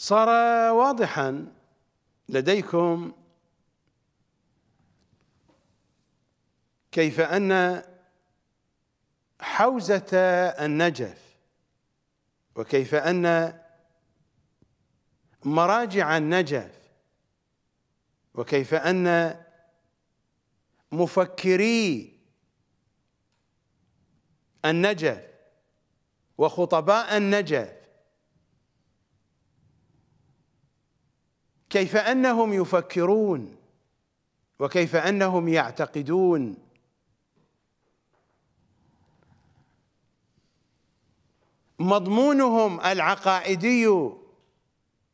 صار واضحا لديكم كيف ان حوزه النجف وكيف ان مراجع النجف وكيف ان مفكري النجف وخطباء النجف كيف انهم يفكرون وكيف انهم يعتقدون مضمونهم العقائدي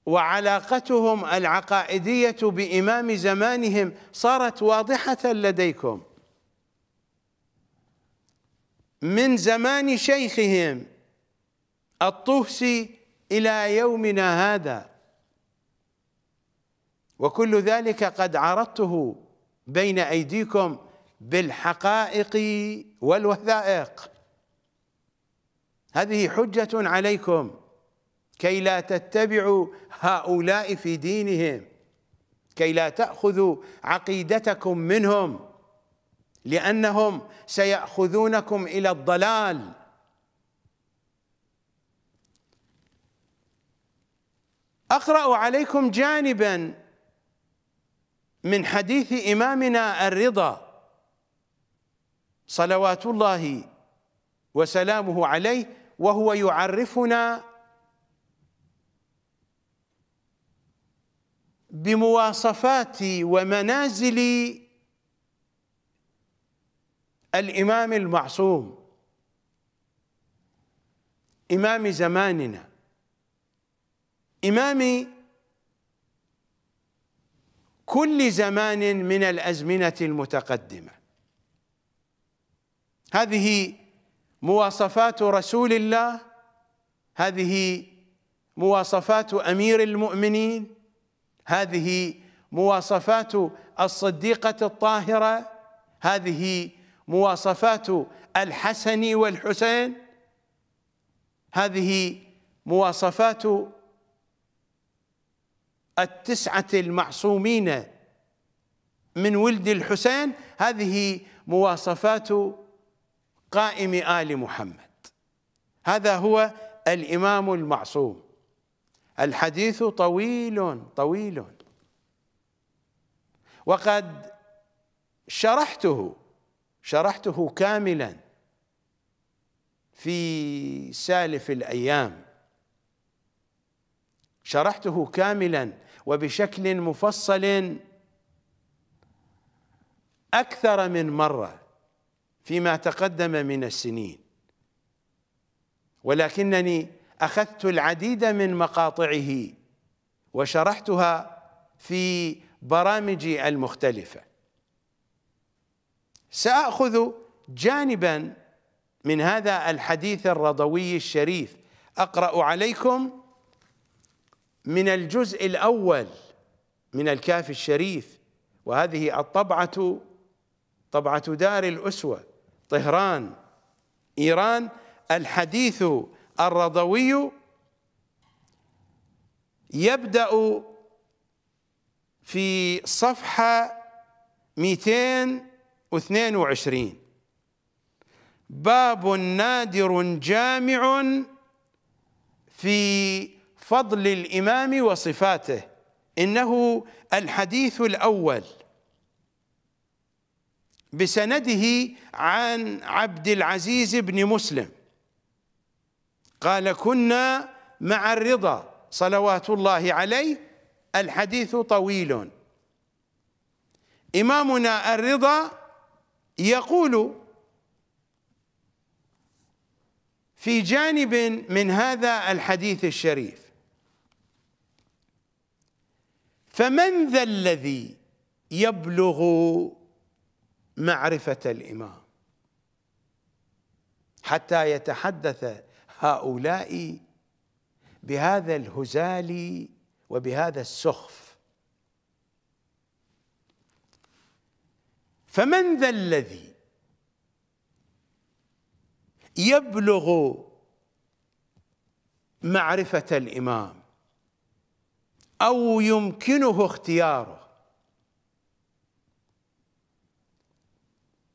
وعلاقتهم العقائديه بامام زمانهم صارت واضحه لديكم من زمان شيخهم الطوسي الى يومنا هذا وكل ذلك قد عرضته بين ايديكم بالحقائق والوثائق هذه حجه عليكم كي لا تتبعوا هؤلاء في دينهم كي لا تاخذوا عقيدتكم منهم لانهم سياخذونكم الى الضلال اقرا عليكم جانبا من حديث إمامنا الرضا صلوات الله وسلامه عليه وهو يعرفنا بمواصفات ومنازل الإمام المعصوم إمام زماننا إمام كل زمان من الازمنه المتقدمه هذه مواصفات رسول الله هذه مواصفات امير المؤمنين هذه مواصفات الصديقه الطاهره هذه مواصفات الحسن والحسين هذه مواصفات التسعه المعصومين من ولد الحسين هذه مواصفات قائم آل محمد هذا هو الإمام المعصوم الحديث طويل طويل وقد شرحته شرحته كاملا في سالف الأيام شرحته كاملا وبشكل مفصل أكثر من مرة فيما تقدم من السنين ولكنني أخذت العديد من مقاطعه وشرحتها في برامجي المختلفة سأخذ جانبا من هذا الحديث الرضوي الشريف أقرأ عليكم من الجزء الأول من الكافي الشريف وهذه الطبعة طبعة دار الأسوة طهران إيران الحديث الرضوي يبدأ في صفحة 222 باب نادر جامع في فضل الإمام وصفاته إنه الحديث الأول بسنده عن عبد العزيز بن مسلم قال كنا مع الرضا صلوات الله عليه الحديث طويل إمامنا الرضا يقول في جانب من هذا الحديث الشريف فمن ذا الذي يبلغ معرفة الإمام حتى يتحدث هؤلاء بهذا الهزال وبهذا السخف فمن ذا الذي يبلغ معرفة الإمام أو يمكنه اختياره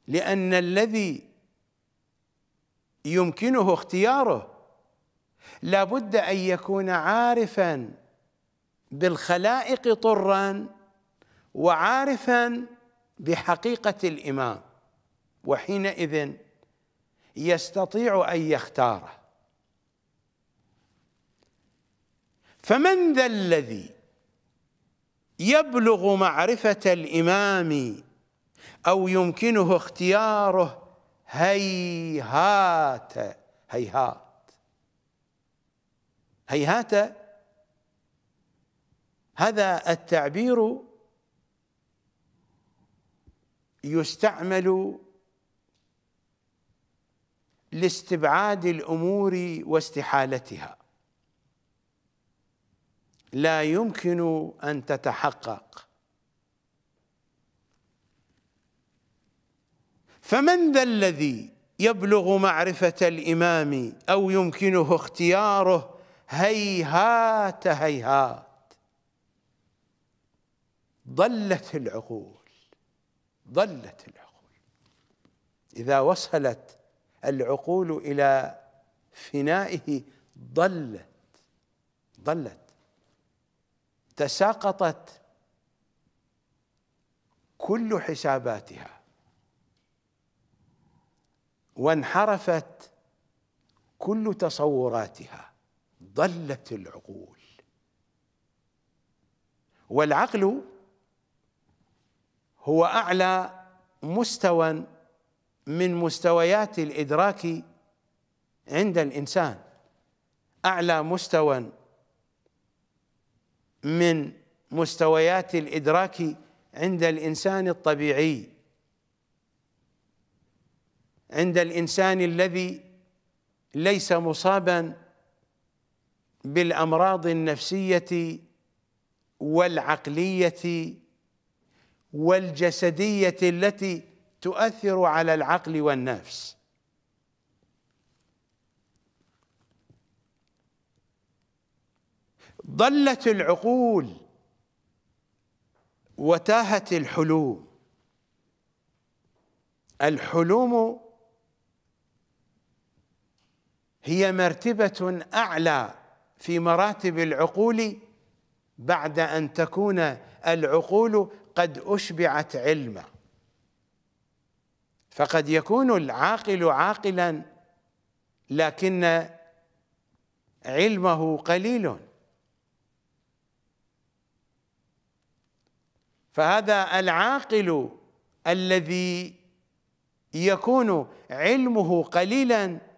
لأن الذي يمكنه اختياره لابد أن يكون عارفا بالخلائق طرا وعارفا بحقيقة الإمام وحينئذ يستطيع أن يختاره فمن ذا الذي يبلغ معرفة الإمام أو يمكنه اختياره هيهات هيهات هيهات هذا التعبير يستعمل لاستبعاد الامور واستحالتها لا يمكن ان تتحقق فمن ذا الذي يبلغ معرفة الإمام أو يمكنه اختياره هيهات هيهات ضلت العقول ضلت العقول إذا وصلت العقول إلى فنائه ضلت ضلت تساقطت كل حساباتها وانحرفت كل تصوراتها ضلت العقول والعقل هو اعلى مستوى من مستويات الادراك عند الانسان اعلى مستوى من مستويات الادراك عند الانسان الطبيعي عند الانسان الذي ليس مصابا بالامراض النفسيه والعقليه والجسديه التي تؤثر على العقل والنفس ضلت العقول وتاهت الحلوم الحلوم هي مرتبة أعلى في مراتب العقول بعد أن تكون العقول قد أشبعت علما فقد يكون العاقل عاقلا لكن علمه قليل فهذا العاقل الذي يكون علمه قليلا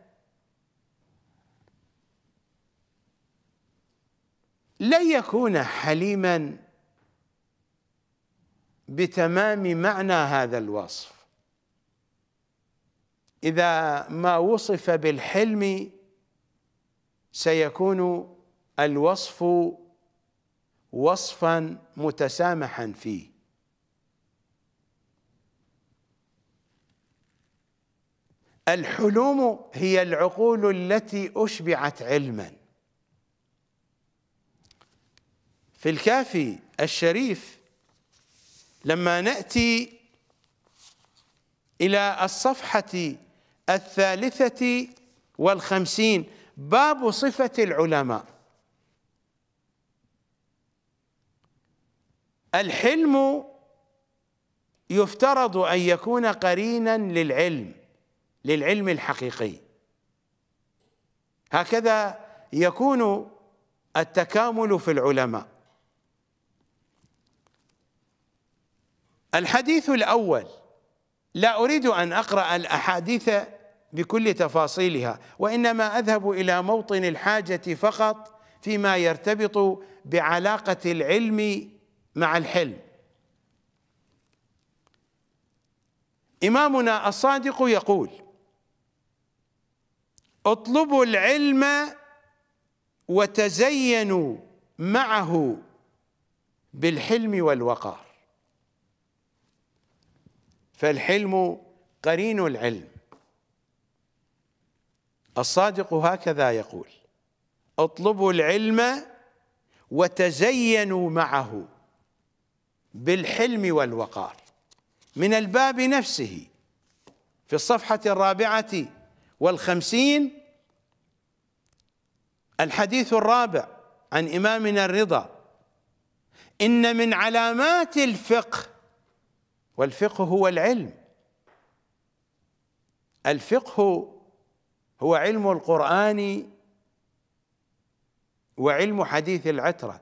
لن يكون حليما بتمام معنى هذا الوصف إذا ما وصف بالحلم سيكون الوصف وصفا متسامحا فيه الحلوم هي العقول التي أشبعت علما في الكافي الشريف لما ناتي الى الصفحه الثالثه والخمسين باب صفه العلماء الحلم يفترض ان يكون قرينا للعلم للعلم الحقيقي هكذا يكون التكامل في العلماء الحديث الأول لا أريد أن أقرأ الأحاديث بكل تفاصيلها وإنما أذهب إلى موطن الحاجة فقط فيما يرتبط بعلاقة العلم مع الحلم إمامنا الصادق يقول اطلبوا العلم وتزينوا معه بالحلم والوقار فالحلم قرين العلم الصادق هكذا يقول اطلبوا العلم وتزينوا معه بالحلم والوقار من الباب نفسه في الصفحة الرابعة والخمسين الحديث الرابع عن إمامنا الرضا إن من علامات الفقه والفقه هو العلم الفقه هو علم القرآن وعلم حديث العترة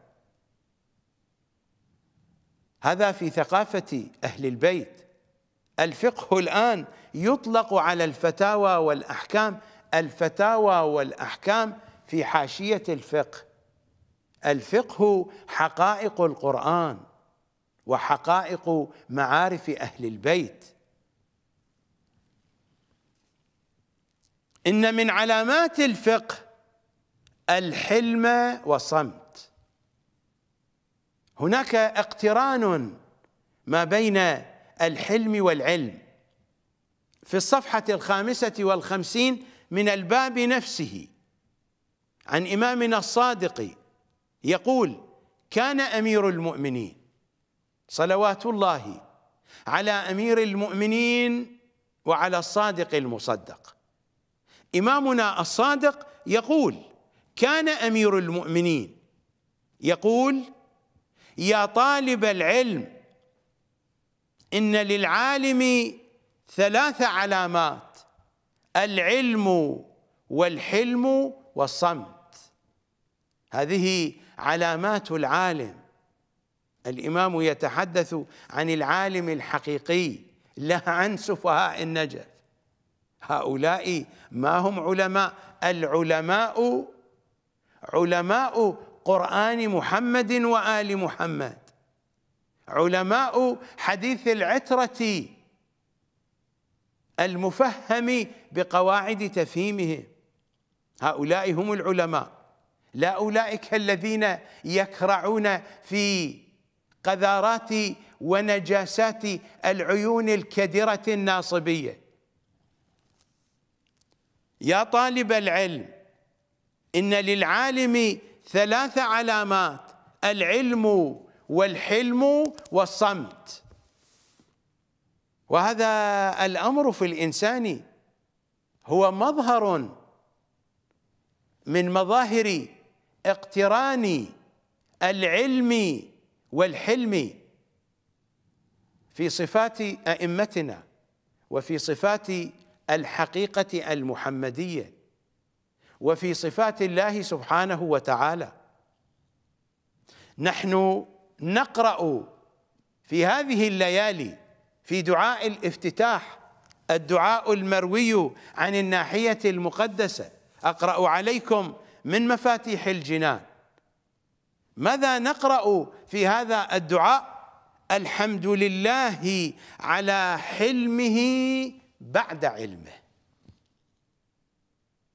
هذا في ثقافة أهل البيت الفقه الآن يطلق على الفتاوى والأحكام الفتاوى والأحكام في حاشية الفقه الفقه حقائق القرآن وحقائق معارف اهل البيت ان من علامات الفقه الحلم وصمت هناك اقتران ما بين الحلم والعلم في الصفحه الخامسه والخمسين من الباب نفسه عن امامنا الصادق يقول كان امير المؤمنين صلوات الله على امير المؤمنين وعلى الصادق المصدق امامنا الصادق يقول كان امير المؤمنين يقول يا طالب العلم ان للعالم ثلاث علامات العلم والحلم والصمت هذه علامات العالم الإمام يتحدث عن العالم الحقيقي لا عن سفهاء النجف هؤلاء ما هم علماء العلماء علماء قرآن محمد وآل محمد علماء حديث العترة المفهم بقواعد تفهيمهم هؤلاء هم العلماء لا أولئك الذين يكرعون في قذارات ونجاسات العيون الكدرة الناصبية يا طالب العلم إن للعالم ثلاث علامات العلم والحلم والصمت وهذا الأمر في الإنسان هو مظهر من مظاهر اقتران العلم والحلم في صفات ائمتنا وفي صفات الحقيقه المحمديه وفي صفات الله سبحانه وتعالى نحن نقرا في هذه الليالي في دعاء الافتتاح الدعاء المروي عن الناحيه المقدسه اقرا عليكم من مفاتيح الجنان ماذا نقرأ في هذا الدعاء الحمد لله على حلمه بعد علمه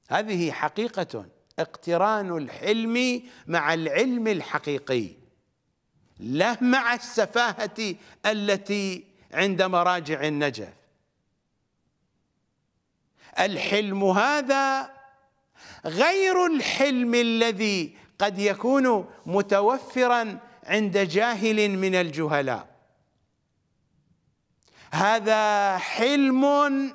هذه حقيقة اقتران الحلم مع العلم الحقيقي لا مع السفاهة التي عند مراجع النجف الحلم هذا غير الحلم الذي قد يكون متوفرا عند جاهل من الجهلاء هذا حلم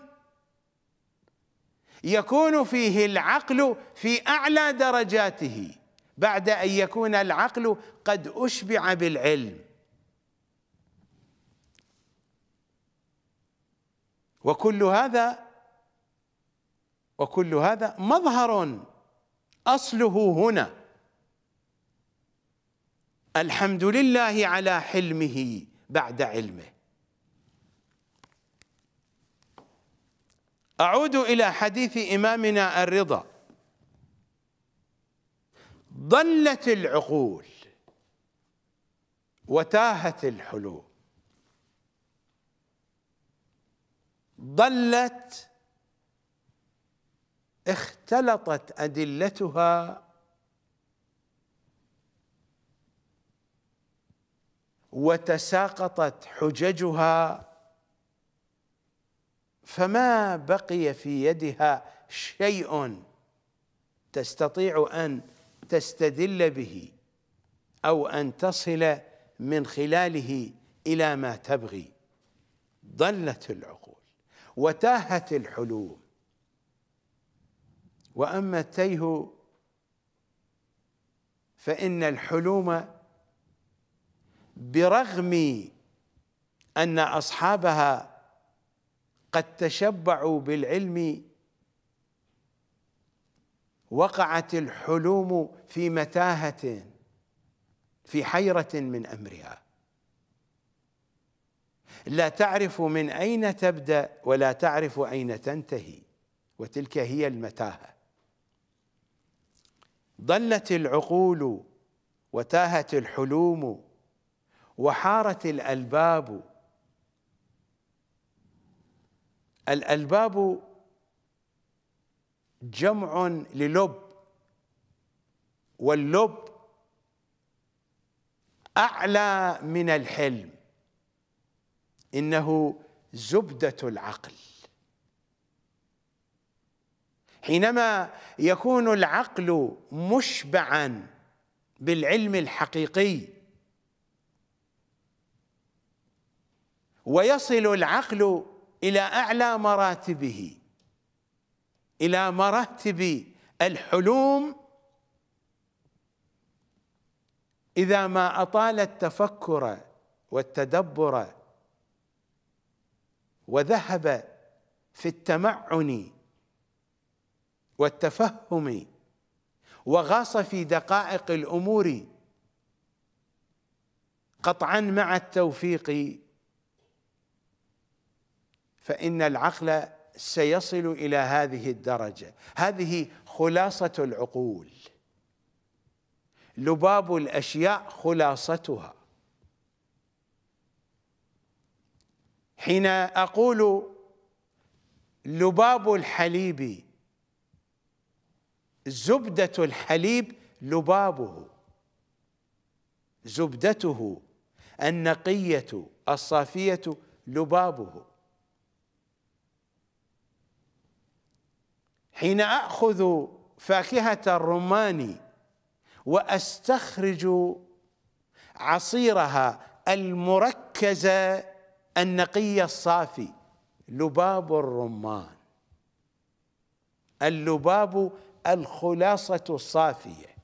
يكون فيه العقل في اعلى درجاته بعد ان يكون العقل قد اشبع بالعلم وكل هذا وكل هذا مظهر اصله هنا الحمد لله على حلمه بعد علمه أعود إلى حديث إمامنا الرضا ضلت العقول وتاهت الحلول ضلت اختلطت أدلتها وتساقطت حججها فما بقي في يدها شيء تستطيع ان تستدل به او ان تصل من خلاله الى ما تبغي ضلت العقول وتاهت الحلول واما التيه فان الحلوم برغم ان اصحابها قد تشبعوا بالعلم وقعت الحلوم في متاهه في حيره من امرها لا تعرف من اين تبدا ولا تعرف اين تنتهي وتلك هي المتاهه ضلت العقول وتاهت الحلوم وحارت الألباب الألباب جمع للب واللب أعلى من الحلم إنه زبدة العقل حينما يكون العقل مشبعا بالعلم الحقيقي ويصل العقل الى اعلى مراتبه الى مراتب الحلوم اذا ما اطال التفكر والتدبر وذهب في التمعن والتفهم وغاص في دقائق الامور قطعا مع التوفيق فإن العقل سيصل إلى هذه الدرجة هذه خلاصة العقول لباب الأشياء خلاصتها حين أقول لباب الحليب زبدة الحليب لبابه زبدته النقية الصافية لبابه حين اخذ فاكهه الرمان واستخرج عصيرها المركز النقي الصافي لباب الرمان اللباب الخلاصة الصافية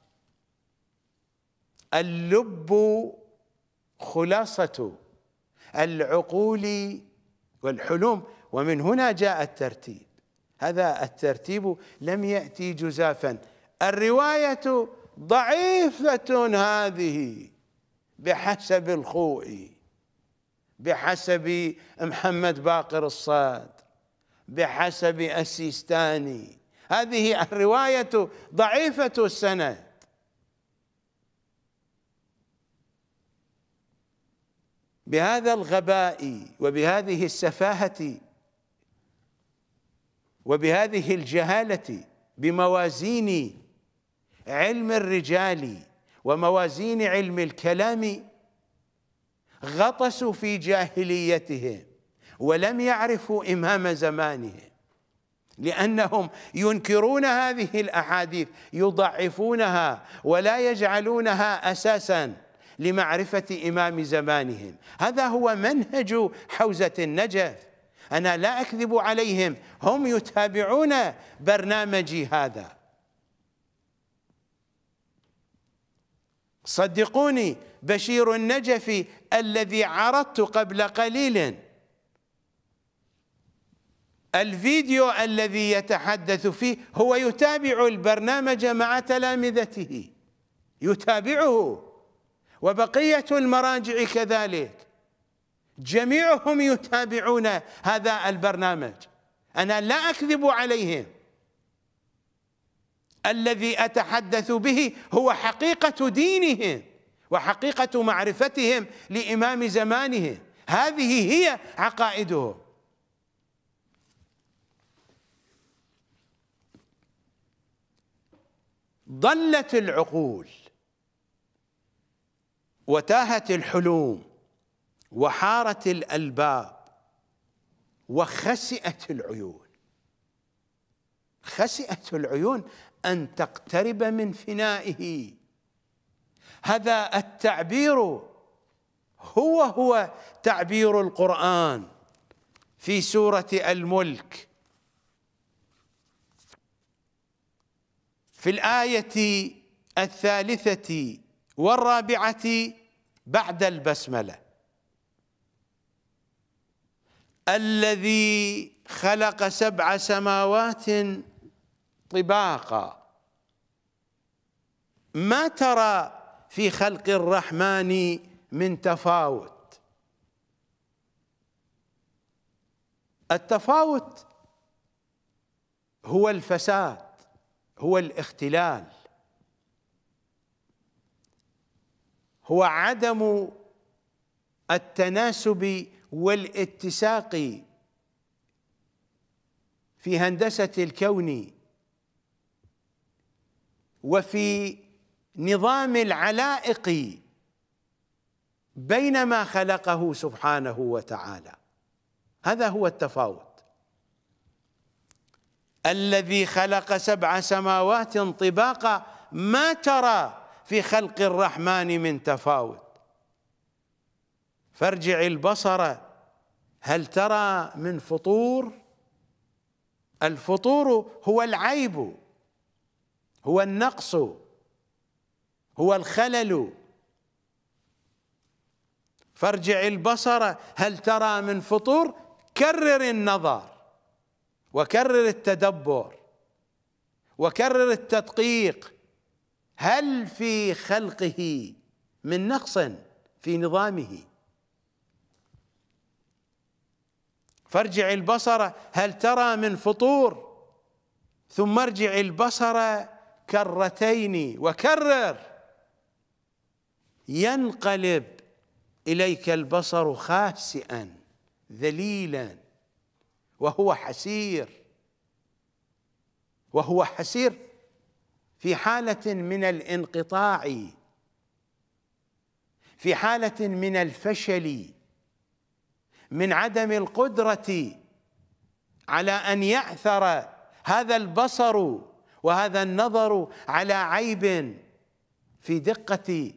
اللب خلاصة العقول والحلوم ومن هنا جاء الترتيب هذا الترتيب لم يأتي جزافا الرواية ضعيفة هذه بحسب الخوئي بحسب محمد باقر الصاد بحسب السيستاني هذه الرواية ضعيفة السند بهذا الغباء وبهذه السفاهة وبهذه الجهالة بموازين علم الرجال وموازين علم الكلام غطسوا في جاهليتهم ولم يعرفوا إمام زمانهم لأنهم ينكرون هذه الأحاديث يضعفونها ولا يجعلونها أساساً لمعرفة إمام زمانهم هذا هو منهج حوزة النجف أنا لا أكذب عليهم هم يتابعون برنامجي هذا صدقوني بشير النجفي الذي عرضت قبل قليل الفيديو الذي يتحدث فيه هو يتابع البرنامج مع تلامذته يتابعه وبقية المراجع كذلك جميعهم يتابعون هذا البرنامج انا لا اكذب عليهم الذي اتحدث به هو حقيقه دينهم وحقيقه معرفتهم لامام زمانهم هذه هي عقائدهم ضلت العقول وتاهت الحلوم وحارت الألباب وخسئت العيون خسئت العيون أن تقترب من فنائه هذا التعبير هو هو تعبير القرآن في سورة الملك في الآية الثالثة والرابعة بعد البسمله الذي خلق سبع سماوات طباقا ما ترى في خلق الرحمن من تفاوت التفاوت هو الفساد هو الاختلال هو عدم التناسب والاتساق في هندسة الكون وفي نظام العلائق بين ما خلقه سبحانه وتعالى هذا هو التفاوت الذي خلق سبع سماوات طباقا ما ترى في خلق الرحمن من تفاوت فارجع البصر هل ترى من فطور الفطور هو العيب هو النقص هو الخلل فارجع البصر هل ترى من فطور كرر النظر وكرر التدبر وكرر التدقيق هل في خلقه من نقص في نظامه فارجع البصر هل ترى من فطور ثم ارجع البصر كرتين وكرر ينقلب اليك البصر خاسئا ذليلا وهو حسير وهو حسير في حاله من الانقطاع في حاله من الفشل من عدم القدرة على أن يعثر هذا البصر وهذا النظر على عيب في دقة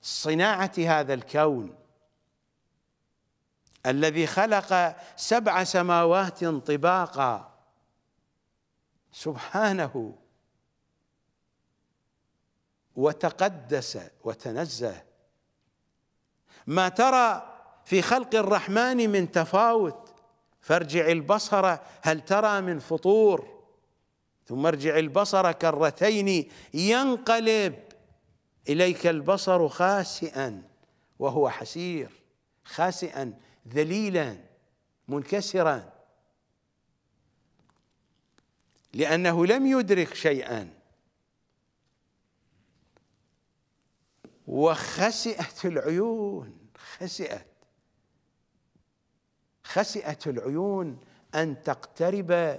صناعة هذا الكون الذي خلق سبع سماوات طباقا سبحانه وتقدس وتنزه ما ترى في خلق الرحمن من تفاوت فارجع البصر هل ترى من فطور ثم ارجع البصر كرتين ينقلب إليك البصر خاسئا وهو حسير خاسئا ذليلا منكسرا لأنه لم يدرك شيئا وخسئت العيون خسئت خسئت العيون ان تقترب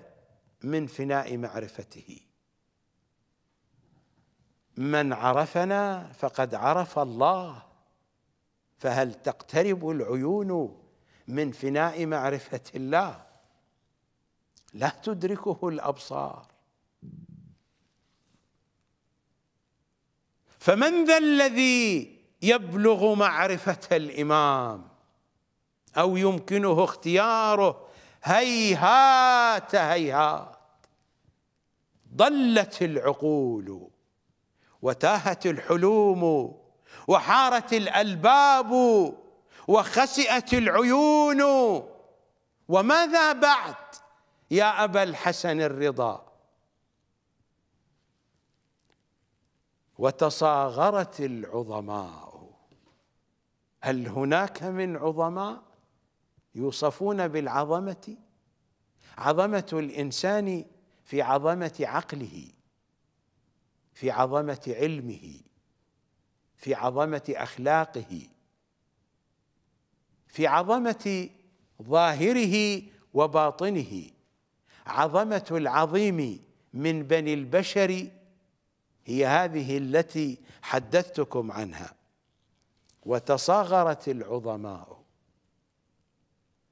من فناء معرفته من عرفنا فقد عرف الله فهل تقترب العيون من فناء معرفه الله لا تدركه الابصار فمن ذا الذي يبلغ معرفه الامام أو يمكنه اختياره هيهات هيهات ضلت العقول وتاهت الحلوم وحارت الألباب وخسئت العيون وماذا بعد يا أبا الحسن الرضا وتصاغرت العظماء هل هناك من عظماء يوصفون بالعظمه عظمه الانسان في عظمه عقله في عظمه علمه في عظمه اخلاقه في عظمه ظاهره وباطنه عظمه العظيم من بني البشر هي هذه التي حدثتكم عنها وتصاغرت العظماء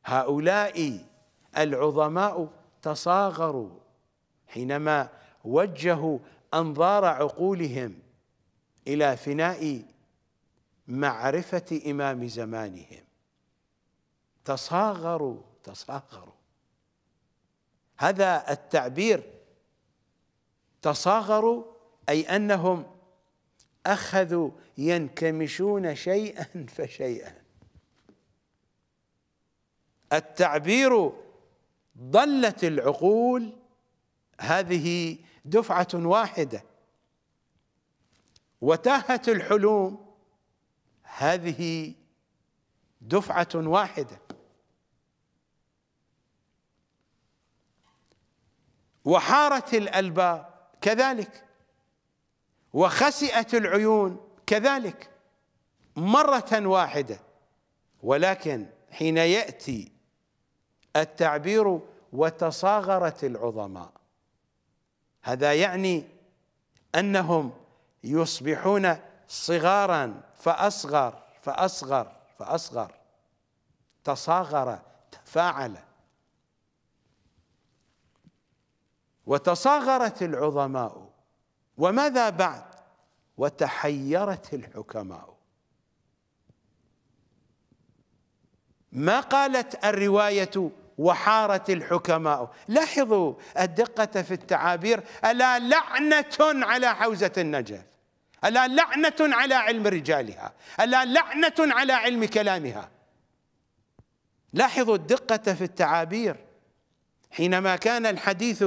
هؤلاء العظماء تصاغروا حينما وجهوا انظار عقولهم الى فناء معرفه امام زمانهم تصاغروا تصاغروا هذا التعبير تصاغروا اي انهم اخذوا ينكمشون شيئا فشيئا التعبير ضلت العقول هذه دفعة واحدة وتاهت الحلوم هذه دفعة واحدة وحارت الألباب كذلك وخسئت العيون كذلك مرة واحدة ولكن حين يأتي التعبير وتصاغرت العظماء هذا يعني انهم يصبحون صغارا فاصغر فاصغر فاصغر تصاغر تفاعل وتصاغرت العظماء وماذا بعد وتحيرت الحكماء ما قالت الروايه وحارت الحكماء لاحظوا الدقة في التعابير ألا لعنة على حوزة النجف ألا لعنة على علم رجالها ألا لعنة على علم كلامها لاحظوا الدقة في التعابير حينما كان الحديث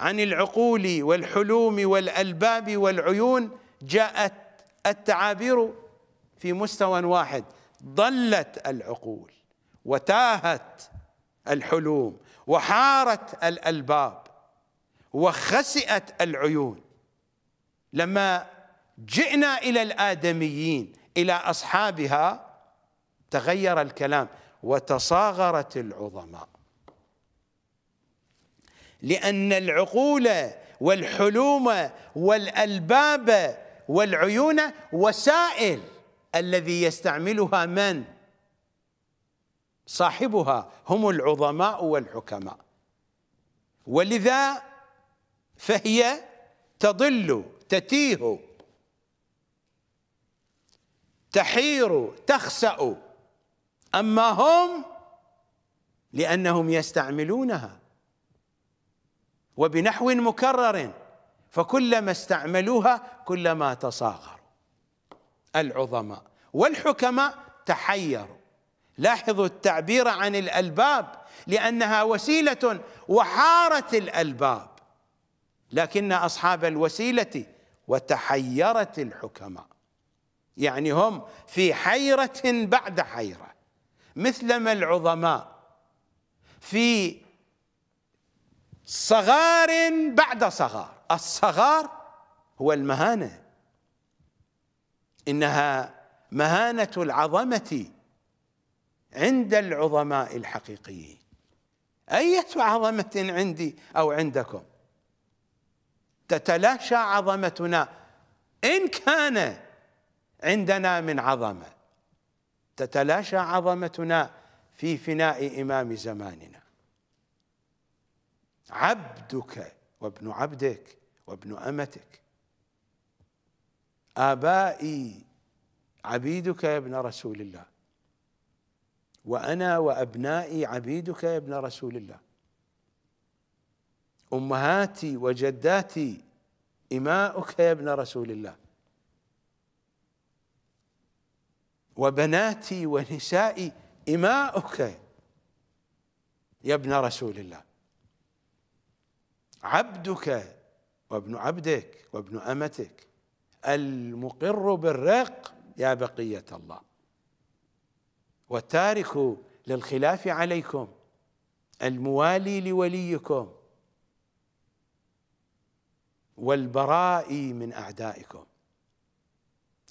عن العقول والحلوم والألباب والعيون جاءت التعابير في مستوى واحد ضلت العقول وتاهت الحلوم وحارت الالباب وخسئت العيون لما جئنا الى الادميين الى اصحابها تغير الكلام وتصاغرت العظماء لان العقول والحلوم والالباب والعيون وسائل الذي يستعملها من صاحبها هم العظماء والحكماء ولذا فهي تضل تتيه تحير تخسأ أما هم لأنهم يستعملونها وبنحو مكرر فكلما استعملوها كلما تصاغروا العظماء والحكماء تحيروا لاحظوا التعبير عن الألباب لأنها وسيلة وحارت الألباب لكن أصحاب الوسيلة وتحيرت الحكماء يعني هم في حيرة بعد حيرة مثلما العظماء في صغار بعد صغار الصغار هو المهانة إنها مهانة العظمة عند العظماء الحقيقيين أية عظمة عندي أو عندكم تتلاشى عظمتنا إن كان عندنا من عظمة تتلاشى عظمتنا في فناء إمام زماننا عبدك وابن عبدك وابن أمتك آبائي عبيدك يا ابن رسول الله وانا وابنائي عبيدك يا ابن رسول الله امهاتي وجداتي اماؤك يا ابن رسول الله وبناتي ونسائي اماؤك يا ابن رسول الله عبدك وابن عبدك وابن امتك المقر بالرق يا بقيه الله والتارك للخلاف عليكم الموالي لوليكم والبراء من اعدائكم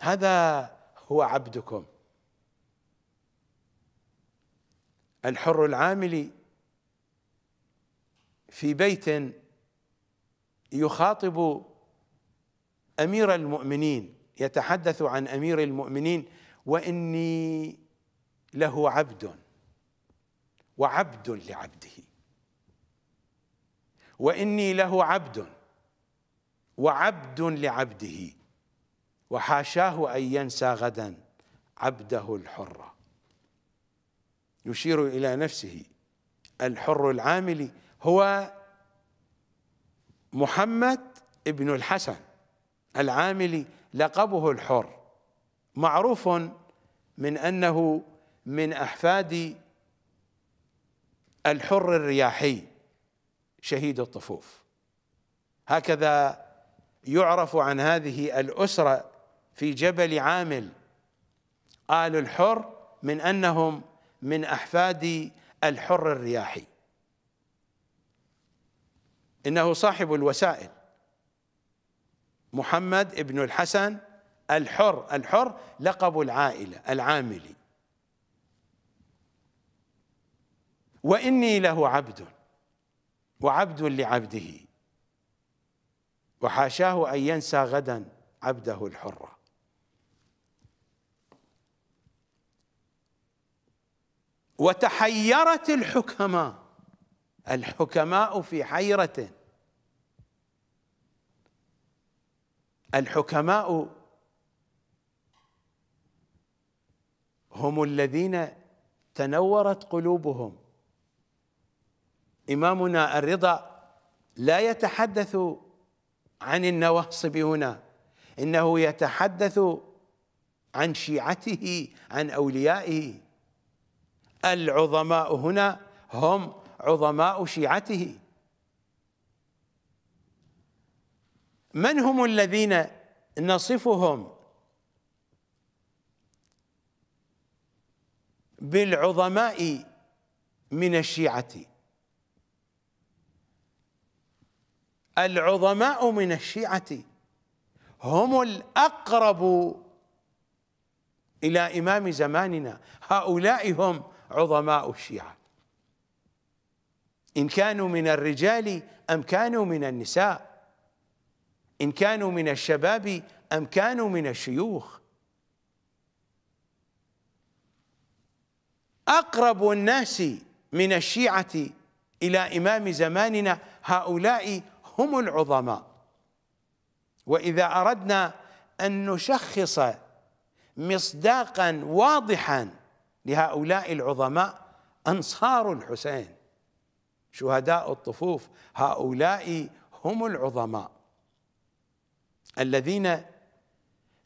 هذا هو عبدكم الحر العامل في بيت يخاطب امير المؤمنين يتحدث عن امير المؤمنين واني له عبد وعبد لعبده واني له عبد وعبد لعبده وحاشاه ان ينسى غدا عبده الحر يشير الى نفسه الحر العامل هو محمد ابن الحسن العاملي لقبه الحر معروف من انه من أحفاد الحر الرياحي شهيد الطفوف هكذا يعرف عن هذه الأسرة في جبل عامل آل الحر من أنهم من أحفاد الحر الرياحي إنه صاحب الوسائل محمد ابن الحسن الحر الحر لقب العائلة العاملي واني له عبد وعبد لعبده وحاشاه ان ينسى غدا عبده الحر وتحيرت الحكماء الحكماء في حيره الحكماء هم الذين تنورت قلوبهم إمامنا الرضا لا يتحدث عن النواصب هنا إنه يتحدث عن شيعته عن أوليائه العظماء هنا هم عظماء شيعته من هم الذين نصفهم بالعظماء من الشيعه العظماء من الشيعة هم الأقرب إلى إمام زماننا هؤلاء هم عظماء الشيعة إن كانوا من الرجال أم كانوا من النساء إن كانوا من الشباب أم كانوا من الشيوخ أقرب الناس من الشيعة إلى إمام زماننا هؤلاء هم العظماء واذا اردنا ان نشخص مصداقا واضحا لهؤلاء العظماء انصار الحسين شهداء الطفوف هؤلاء هم العظماء الذين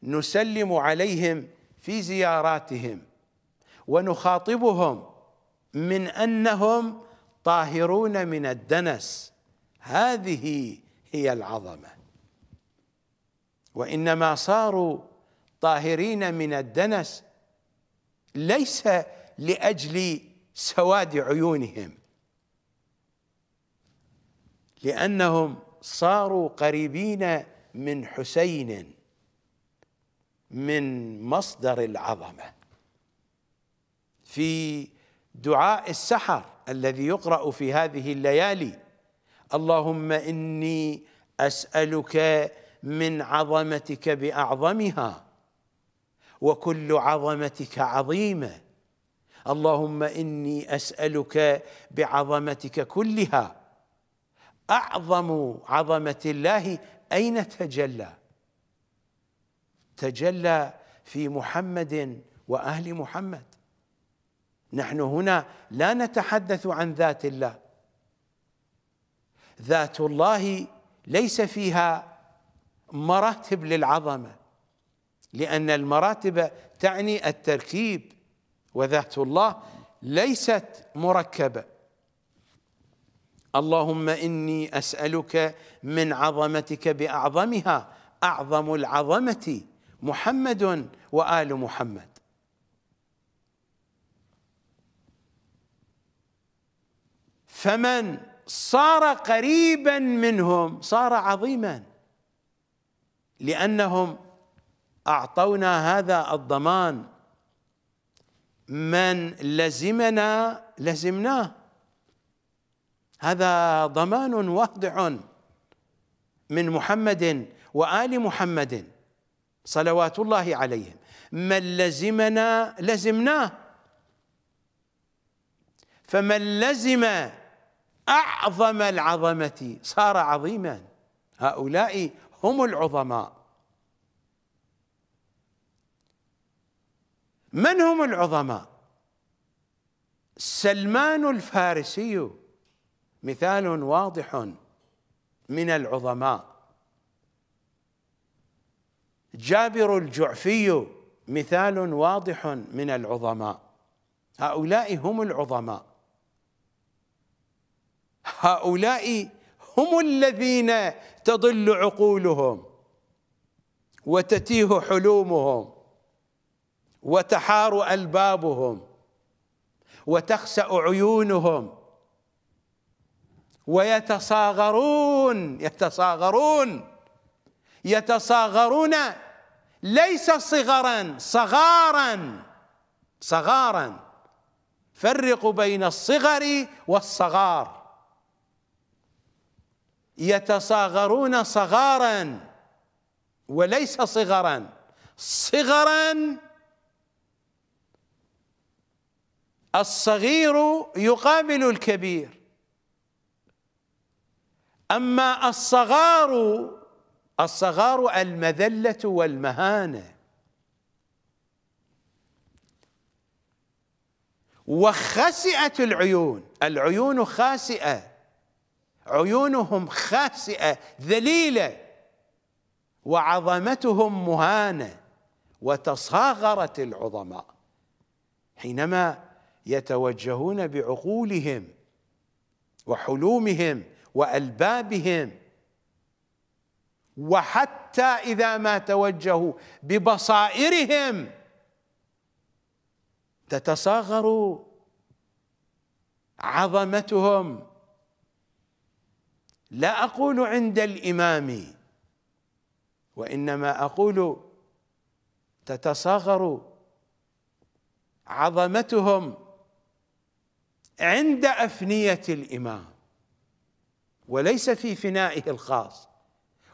نسلم عليهم في زياراتهم ونخاطبهم من انهم طاهرون من الدنس هذه هي العظمه وانما صاروا طاهرين من الدنس ليس لاجل سواد عيونهم لانهم صاروا قريبين من حسين من مصدر العظمه في دعاء السحر الذي يقرا في هذه الليالي اللهم إني أسألك من عظمتك بأعظمها وكل عظمتك عظيمة اللهم إني أسألك بعظمتك كلها أعظم عظمة الله أين تجلى تجلى في محمد وأهل محمد نحن هنا لا نتحدث عن ذات الله ذات الله ليس فيها مراتب للعظمه لان المراتب تعني التركيب وذات الله ليست مركبه اللهم اني اسالك من عظمتك باعظمها اعظم العظمه محمد وال محمد فمن صار قريبا منهم صار عظيما لانهم اعطونا هذا الضمان من لزمنا لزمناه هذا ضمان واضح من محمد وال محمد صلوات الله عليهم من لزمنا لزمناه فمن لزم أعظم العظمة صار عظيما هؤلاء هم العظماء من هم العظماء سلمان الفارسي مثال واضح من العظماء جابر الجعفي مثال واضح من العظماء هؤلاء هم العظماء هؤلاء هم الذين تضل عقولهم وتتيه حلومهم وتحار ألبابهم وتخسأ عيونهم ويتصاغرون يتصاغرون يتصاغرون ليس صغرا صغارا صغارا فرقوا بين الصغر والصغار يتصاغرون صغارا وليس صغرا صغرا الصغير يقابل الكبير اما الصغار الصغار المذله والمهانه وخسئت العيون العيون خاسئه عيونهم خاسئه ذليله وعظمتهم مهانه وتصاغرت العظماء حينما يتوجهون بعقولهم وحلومهم والبابهم وحتى اذا ما توجهوا ببصائرهم تتصاغر عظمتهم لا اقول عند الامام وانما اقول تتصاغر عظمتهم عند افنيه الامام وليس في فنائه الخاص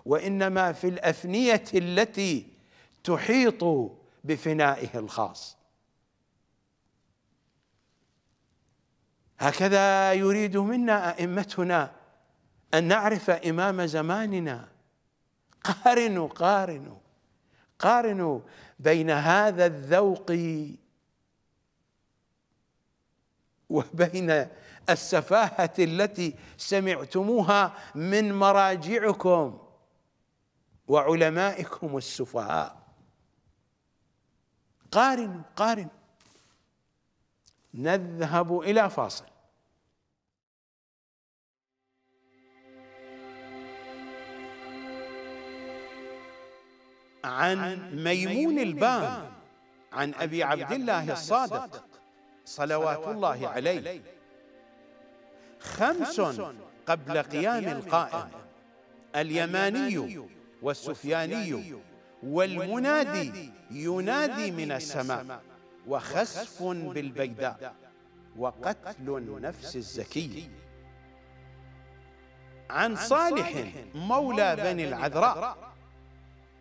وانما في الافنيه التي تحيط بفنائه الخاص هكذا يريد منا ائمتنا أن نعرف إمام زماننا قارنوا قارنوا قارنوا بين هذا الذوق وبين السفاهة التي سمعتموها من مراجعكم وعلمائكم السفهاء قارنوا قارنوا نذهب إلى فاصل عن ميمون البان عن أبي عبد الله الصادق صلوات الله عليه خمس قبل قيام القائم اليماني والسفياني والمنادي ينادي من السماء وخسف بالبيداء وقتل النفس الزكي عن صالح مولى بني العذراء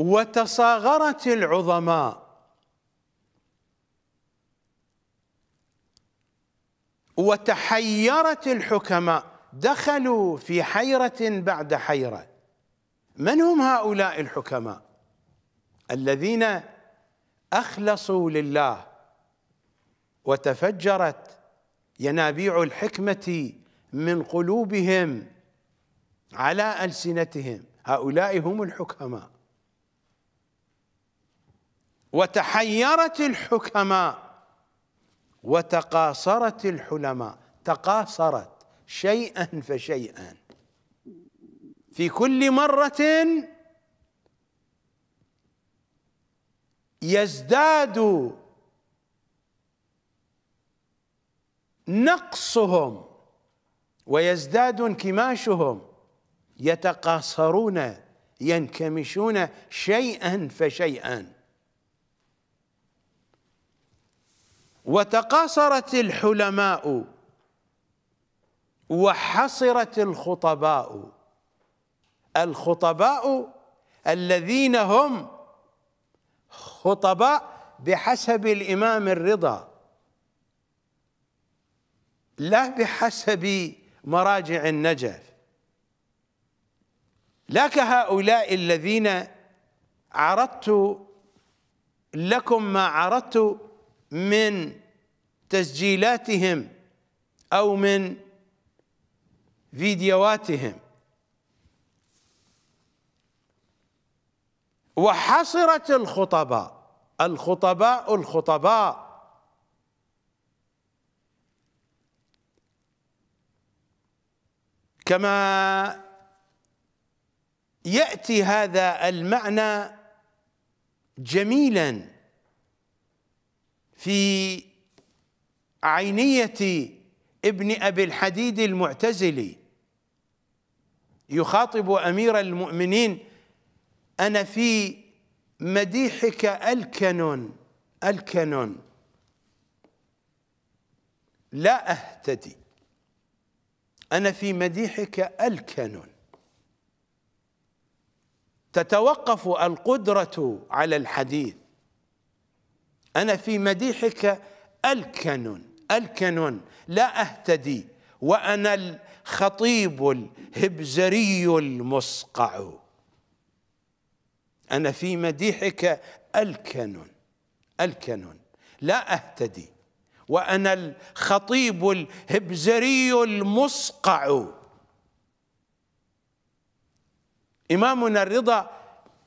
وتصاغرت العظماء وتحيرت الحكماء دخلوا في حيرة بعد حيرة من هم هؤلاء الحكماء الذين أخلصوا لله وتفجرت ينابيع الحكمة من قلوبهم على ألسنتهم هؤلاء هم الحكماء وتحيرت الحكماء وتقاصرت الحلماء تقاصرت شيئا فشيئا في كل مرة يزداد نقصهم ويزداد انكماشهم يتقاصرون ينكمشون شيئا فشيئا وتقاصرت الحلماء وحصرت الخطباء الخطباء الذين هم خطباء بحسب الإمام الرضا لا بحسب مراجع النجف لا كهؤلاء الذين عرضت لكم ما عرضت من تسجيلاتهم او من فيديوهاتهم وحصرت الخطباء الخطباء الخطباء كما ياتي هذا المعنى جميلا في عينية ابن أبي الحديد المعتزلي يخاطب أمير المؤمنين أنا في مديحك الكنون الكنون لا أهتدي أنا في مديحك الكنون تتوقف القدرة على الحديث أنا في مديحك ألكن ألكن لا أهتدي وأنا الخطيب الهبزري المصقع أنا في مديحك ألكن ألكن لا أهتدي وأنا الخطيب الهبزري المصقع إمامنا الرضا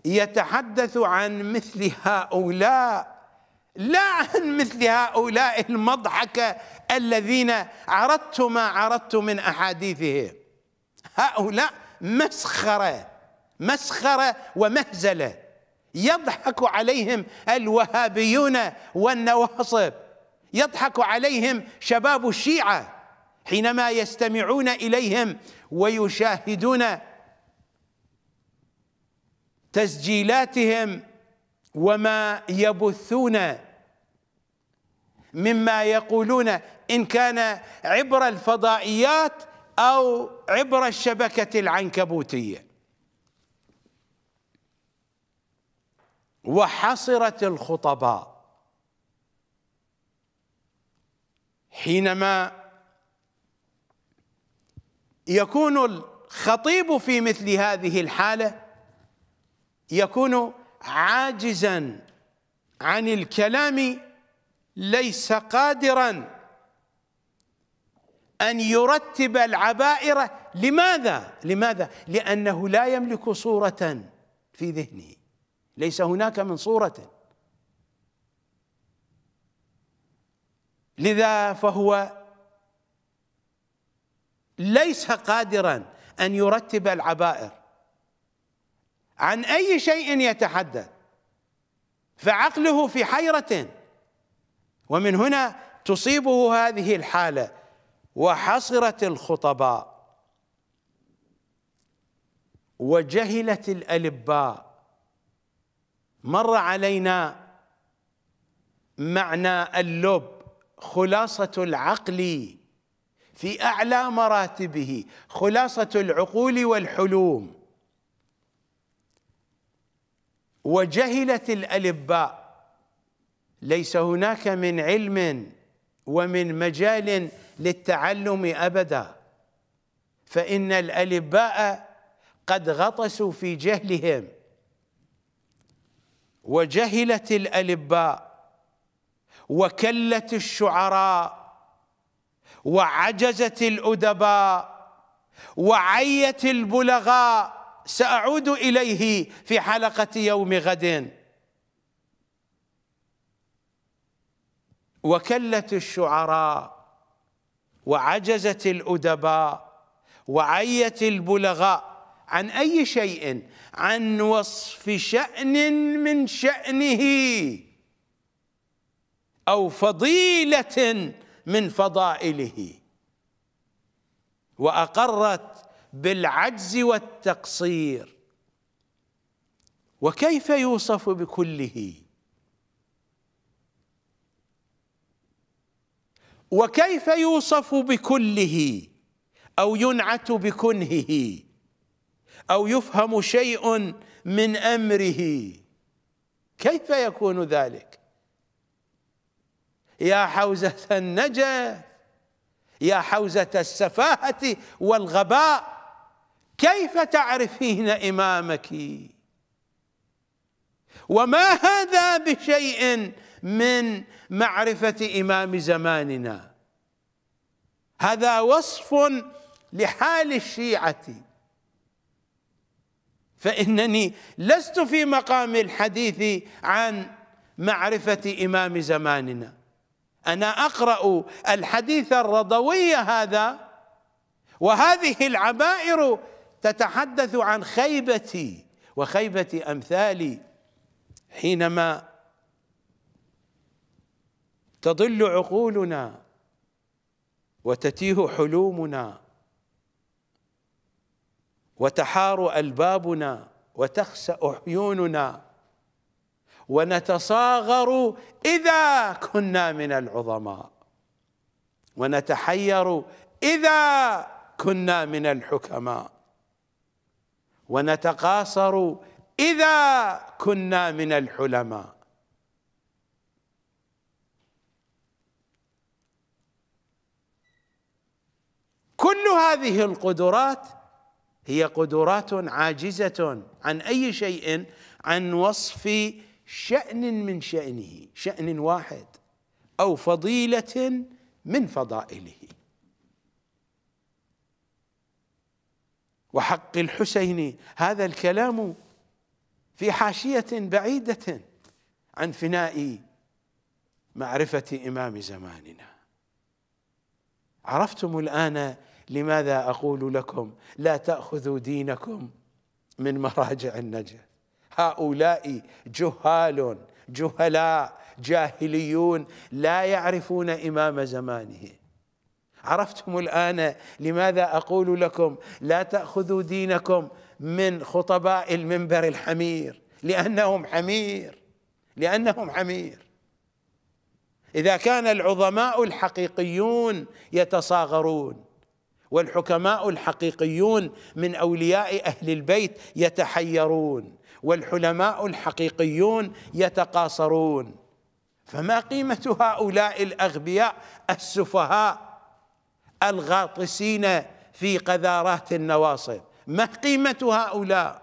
يتحدث عن مثل هؤلاء لا عن مثل هؤلاء المضحكة الذين عرضت ما عرضت من أحاديثهم هؤلاء مسخرة مسخرة ومهزلة يضحك عليهم الوهابيون والنواصب يضحك عليهم شباب الشيعة حينما يستمعون إليهم ويشاهدون تسجيلاتهم وما يبثون مما يقولون إن كان عبر الفضائيات أو عبر الشبكة العنكبوتية وحصرت الخطباء حينما يكون الخطيب في مثل هذه الحالة يكون عاجزا عن الكلام ليس قادرا أن يرتب العبائر لماذا؟ لماذا؟ لأنه لا يملك صورة في ذهنه ليس هناك من صورة لذا فهو ليس قادرا أن يرتب العبائر عن أي شيء يتحدث فعقله في حيرة ومن هنا تصيبه هذه الحالة وحصرت الخطباء وجهلت الألباء مر علينا معنى اللب خلاصة العقل في أعلى مراتبه خلاصة العقول والحلوم وجهلت الألباء ليس هناك من علم ومن مجال للتعلم أبدا فإن الألباء قد غطسوا في جهلهم وجهلت الألباء وكلت الشعراء وعجزت الأدباء وعيت البلغاء سأعود إليه في حلقة يوم غد وكلت الشعراء وعجزت الأدباء وعيت البلغاء عن أي شيء عن وصف شأن من شأنه أو فضيلة من فضائله وأقرت بالعجز والتقصير وكيف يوصف بكله وكيف يوصف بكله او ينعت بكنهه او يفهم شيء من امره كيف يكون ذلك يا حوزه النجف يا حوزه السفاهه والغباء كيف تعرفين إمامك وما هذا بشيء من معرفة إمام زماننا هذا وصف لحال الشيعة فإنني لست في مقام الحديث عن معرفة إمام زماننا أنا أقرأ الحديث الرضوي هذا وهذه العبائر تتحدث عن خيبتي وخيبة أمثالي حينما تضل عقولنا وتتيه حلومنا وتحار ألبابنا وتخسأ عيوننا ونتصاغر إذا كنا من العظماء ونتحير إذا كنا من الحكماء ونتقاصر إذا كنا من الحلماء كل هذه القدرات هي قدرات عاجزة عن أي شيء عن وصف شأن من شأنه شأن واحد أو فضيلة من فضائله وحق الحسين هذا الكلام في حاشية بعيدة عن فناء معرفة إمام زماننا عرفتم الآن لماذا أقول لكم لا تأخذوا دينكم من مراجع النجف هؤلاء جهال جهلاء جاهليون لا يعرفون إمام زمانهم عرفتم الآن لماذا أقول لكم لا تأخذوا دينكم من خطباء المنبر الحمير لأنهم حمير لأنهم حمير إذا كان العظماء الحقيقيون يتصاغرون والحكماء الحقيقيون من أولياء أهل البيت يتحيرون والحلماء الحقيقيون يتقاصرون فما قيمة هؤلاء الأغبياء السفهاء الغاطسين في قذارات النواصب ما قيمة هؤلاء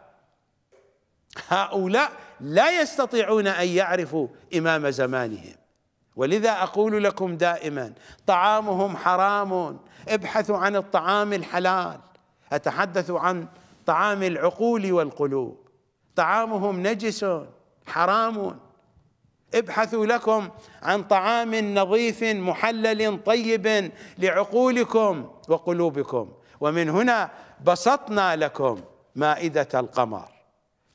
هؤلاء لا يستطيعون أن يعرفوا إمام زمانهم ولذا أقول لكم دائما طعامهم حرام ابحثوا عن الطعام الحلال أتحدث عن طعام العقول والقلوب طعامهم نجس حرام ابحثوا لكم عن طعام نظيف محلل طيب لعقولكم وقلوبكم ومن هنا بسطنا لكم مائدة القمر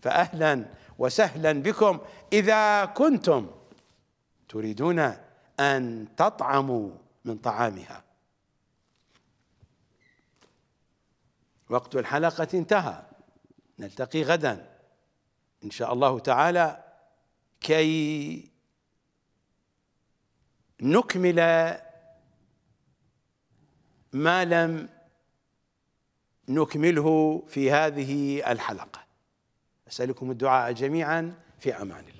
فأهلا وسهلا بكم إذا كنتم تريدون أن تطعموا من طعامها وقت الحلقة انتهى نلتقي غدا إن شاء الله تعالى كي نكمل ما لم نكمله في هذه الحلقه اسالكم الدعاء جميعا في امان الله